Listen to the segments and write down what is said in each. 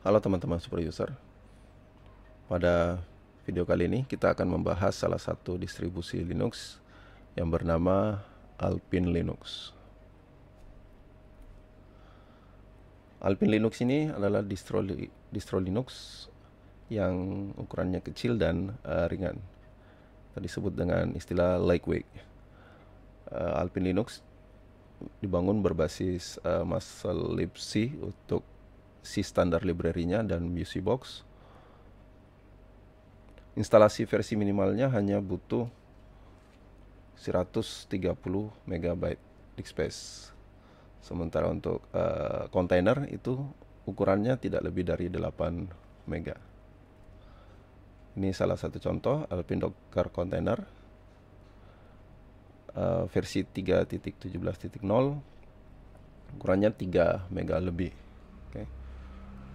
Halo teman-teman super user. Pada video kali ini kita akan membahas salah satu distribusi Linux yang bernama Alpine Linux. Alpine Linux ini adalah distro distro Linux yang ukurannya kecil dan uh, ringan. Tadi disebut dengan istilah lightweight. Uh, Alpine Linux dibangun berbasis uh, eh, masa libc untuk si standar library-nya dan UC box. Instalasi versi minimalnya hanya butuh 130 MB disk space. Sementara untuk uh, container itu ukurannya tidak lebih dari 8 MB. Ini salah satu contoh Alpine Docker container uh, versi 3.17.0 ukurannya 3 MB lebih.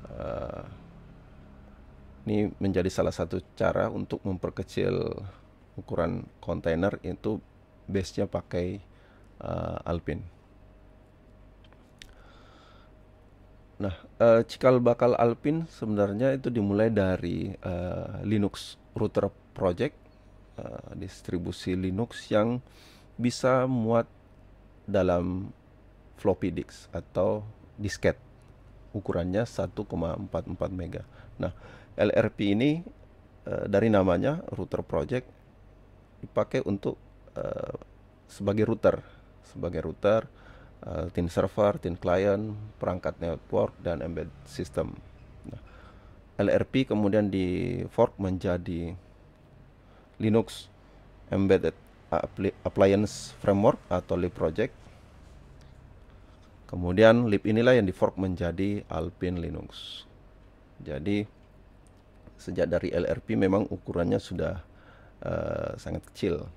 Eh, ini menjadi salah satu cara untuk memperkecil ukuran kontainer itu base-nya pakai uh, eh, Alpin. Nah, uh, cikal bakal Alpin sebenarnya itu dimulai dari uh, Linux router project, uh, distribusi Linux yang bisa muat dalam floppy disk atau disket ukurannya 1,44 mega. Nah, LRP ini eh, dari namanya router project dipakai untuk eh, sebagai router, sebagai router e, tin server, tin client, perangkat network dan embed system. Nah, LRP kemudian di fork menjadi Linux Embedded Appliance Framework atau LIP Project Kemudian lib inilah yang di fork menjadi Alpine Linux. Jadi sejak dari LRP memang ukurannya sudah uh, sangat kecil.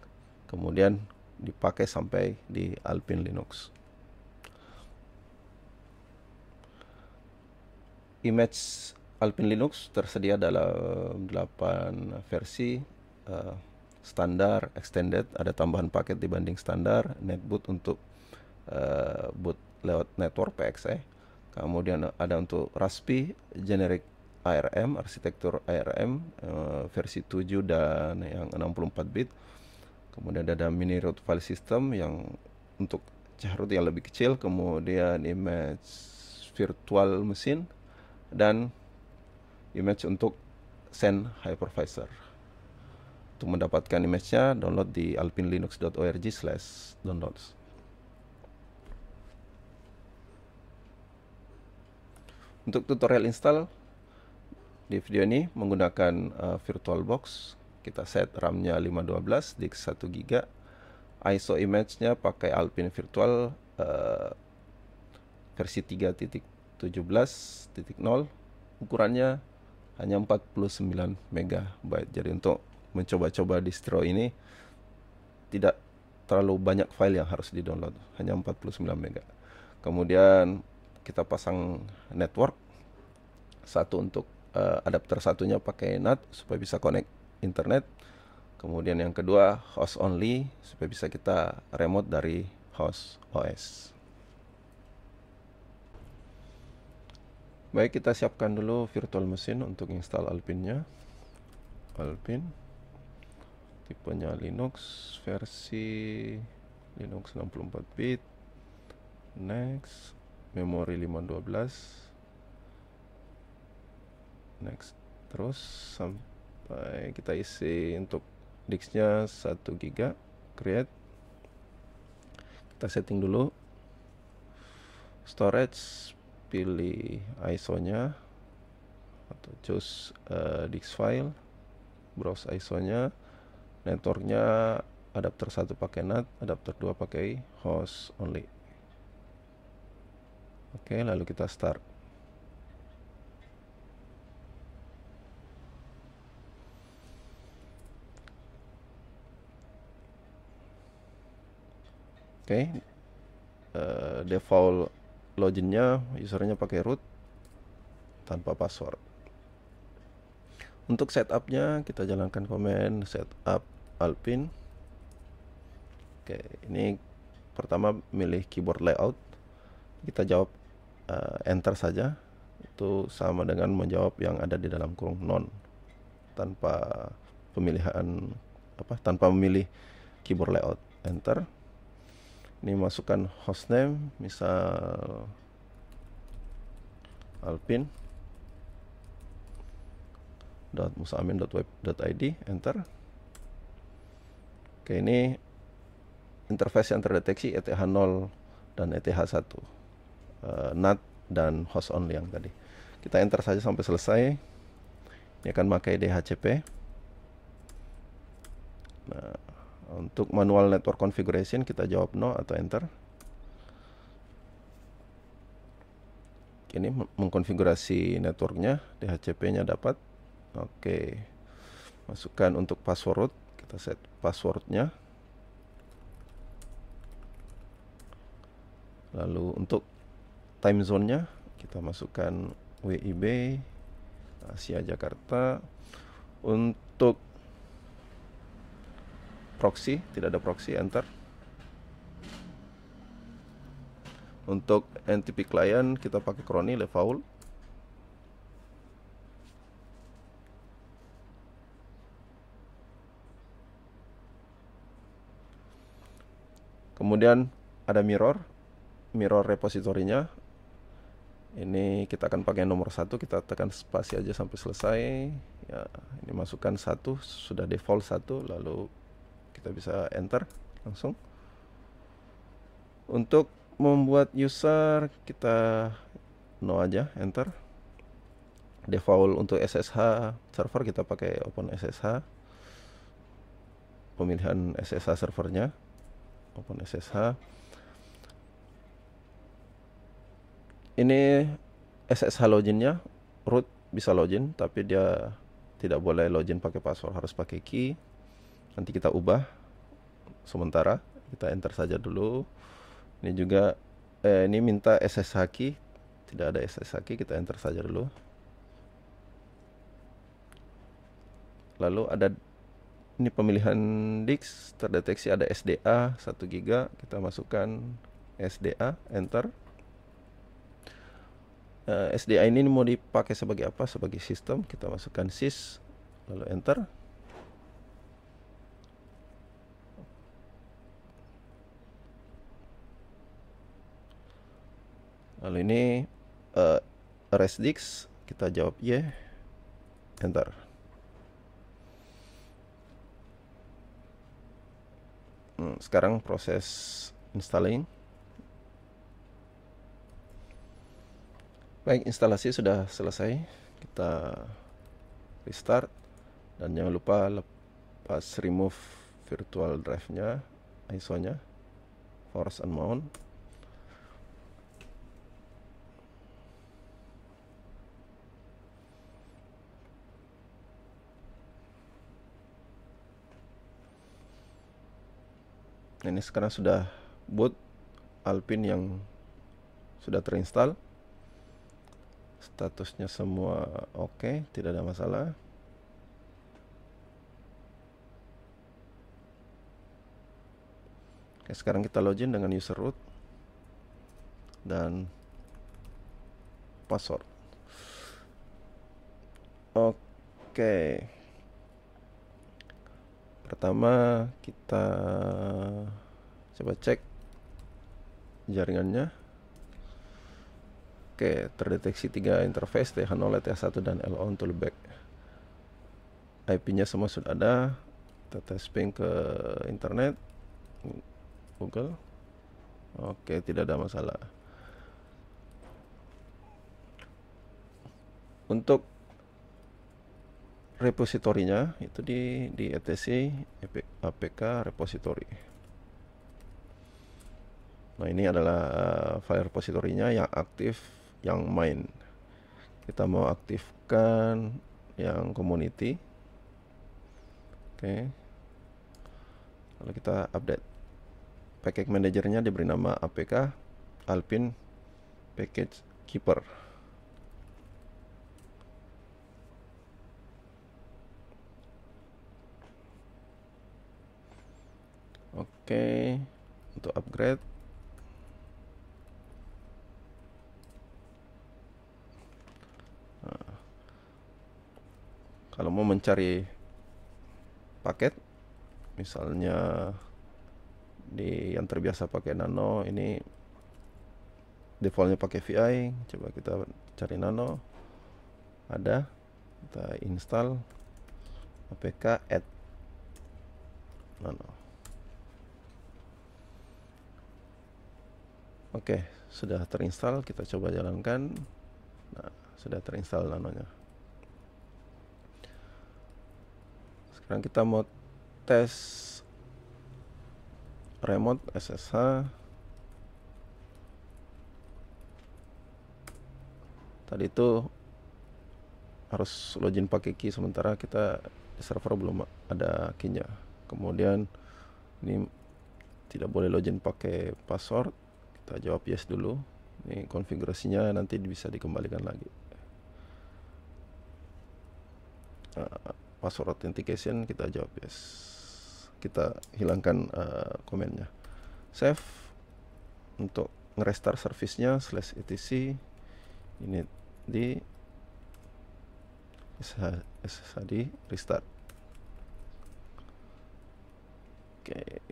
Kemudian dipakai sampai di Alpine Linux. Image Alpine Linux tersedia dalam 8 versi uh, standar, extended, ada tambahan paket dibanding standar, netboot untuk uh, boot lewat network PXE. Kemudian ada untuk Raspi generic ARM, arsitektur ARM uh, eh, versi 7 dan yang 64 bit. Kemudian ada mini root file system yang untuk cahrut yang lebih kecil, kemudian image virtual mesin dan image untuk send hypervisor. Untuk mendapatkan image-nya, download di alpinlinux.org/downloads. Untuk tutorial install di video ini menggunakan uh, eh, VirtualBox, kita set RAM-nya 512 di 1 GB. ISO image-nya pakai Alpine Virtual uh, versi 3.17.0. Ukurannya hanya 49 MB. Jadi untuk mencoba-coba distro ini tidak terlalu banyak file yang harus di-download, hanya 49 MB. Kemudian kita pasang network satu untuk uh, adapter satunya pakai NAT supaya bisa connect internet kemudian yang kedua host only supaya bisa kita remote dari host OS baik kita siapkan dulu virtual machine untuk install Alpine nya Alpine tipenya Linux versi Linux 64 bit next memori 512 next terus sampai kita isi untuk disknya 1 giga create kita setting dulu storage pilih ISO nya atau choose uh, disk file browse ISO nya networknya adapter 1 pakai NAT adapter 2 pakai host only Oke, lalu kita start. Oke, uh, default loginnya usernya pakai root tanpa password. Untuk setupnya kita jalankan command setup alpin. Oke, ini pertama milih keyboard layout kita jawab uh, enter saja itu sama dengan menjawab yang ada di dalam kurung non tanpa pemilihan apa tanpa memilih keyboard layout enter ini masukkan hostname misal alpin .musamin.web.id enter oke ini interface yang terdeteksi ETH0 dan ETH1 uh, NAT dan host only yang tadi kita enter saja sampai selesai ini akan pakai DHCP nah untuk manual network configuration kita jawab no atau enter ini mengkonfigurasi networknya DHCP nya dapat oke masukkan untuk password kita set passwordnya lalu untuk time zone-nya kita masukkan WIB uh, Asia Jakarta untuk proxy tidak ada proxy enter untuk NTP client kita pakai crony level kemudian ada mirror mirror repositorinya ini kita akan pakai nomor satu kita tekan spasi aja sampai selesai ya ini masukkan satu sudah default satu lalu kita bisa enter langsung untuk membuat user kita no aja enter default untuk SSH server kita pakai open SSH pemilihan SSH servernya open SSH ini SS halogennya root bisa login tapi dia tidak boleh login pakai password harus pakai key nanti kita ubah sementara kita enter saja dulu ini juga eh, ini minta SSH key tidak ada SSH key kita enter saja dulu lalu ada ini pemilihan disk terdeteksi ada SDA 1 giga kita masukkan SDA enter uh, eh, SDA ini mau dipakai sebagai apa sebagai sistem kita masukkan sys lalu enter lalu ini uh, eh, resdix kita jawab y enter hmm, sekarang proses installing Baik, instalasi sudah selesai. Kita restart dan jangan lupa lepas remove virtual drive-nya, ISO-nya, force and mount. ini sekarang sudah boot Alpine yang sudah terinstall statusnya semua oke okay, tidak ada masalah Oke, sekarang kita login dengan user root dan password oke pertama kita coba cek jaringannya Oke, terdeteksi tiga interface TH0, TH1, dan LO untuk back. IP-nya semua sudah ada. Kita tes ping ke internet. Google. Oke, tidak ada masalah. Untuk repositorinya itu di di etc e apk repository. Nah, ini adalah eh, file repositorinya yang aktif yang main kita mau aktifkan yang community oke okay. lalu kita update package manajernya diberi nama apk alpin package keeper oke okay. untuk upgrade kalau mau mencari paket misalnya di yang terbiasa pakai nano ini defaultnya pakai VI coba kita cari nano ada kita install apk add nano oke sudah terinstall kita coba jalankan nah sudah terinstall nanonya sekarang kita mau tes remote SSH tadi itu harus login pakai key sementara kita server belum ada key-nya kemudian ini tidak boleh login pakai password kita jawab yes dulu ini konfigurasinya nanti bisa dikembalikan lagi ah, password authentication kita jawab yes kita hilangkan uh, komennya save untuk ngerestart servicenya slash etc ini di SSHD restart oke okay.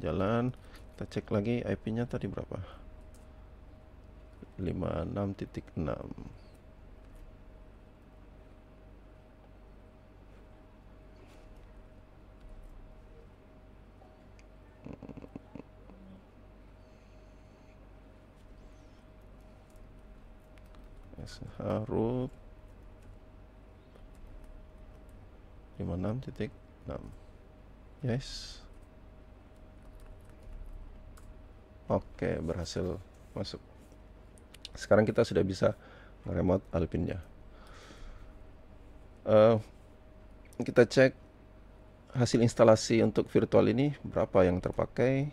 jalan kita cek lagi IP nya tadi berapa 56.6 titik 56.6 yes oke berhasil masuk sekarang kita sudah bisa remote alpinnya uh, kita cek hasil instalasi untuk virtual ini berapa yang terpakai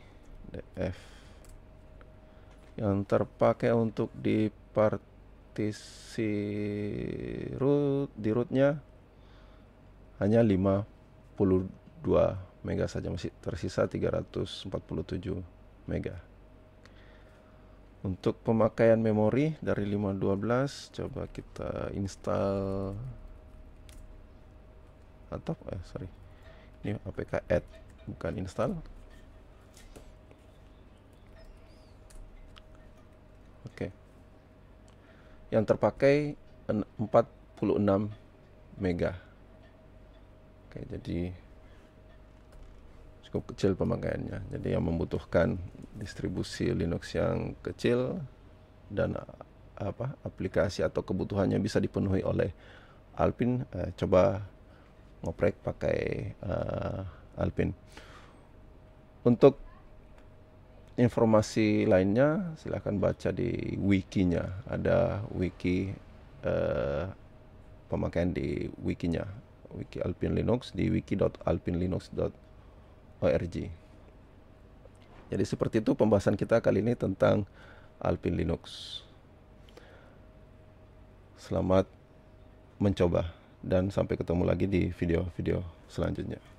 df yang terpakai untuk di part si root di rootnya hanya 52 mega saja masih tersisa 347 mega untuk pemakaian memori dari 512 coba kita install atau eh sorry ini apk add bukan install yang terpakai 46 mega Oke, jadi cukup kecil pemakaiannya jadi yang membutuhkan distribusi Linux yang kecil dan eh, apa aplikasi atau kebutuhannya bisa dipenuhi oleh Alpin eh, coba ngoprek pakai eh, Alpin untuk informasi lainnya silahkan baca di wikinya ada wiki eh, pemakaian di wikinya wiki Alpin Linux di wiki.alpinlinux.org jadi seperti itu pembahasan kita kali ini tentang Alpin Linux selamat mencoba dan sampai ketemu lagi di video-video selanjutnya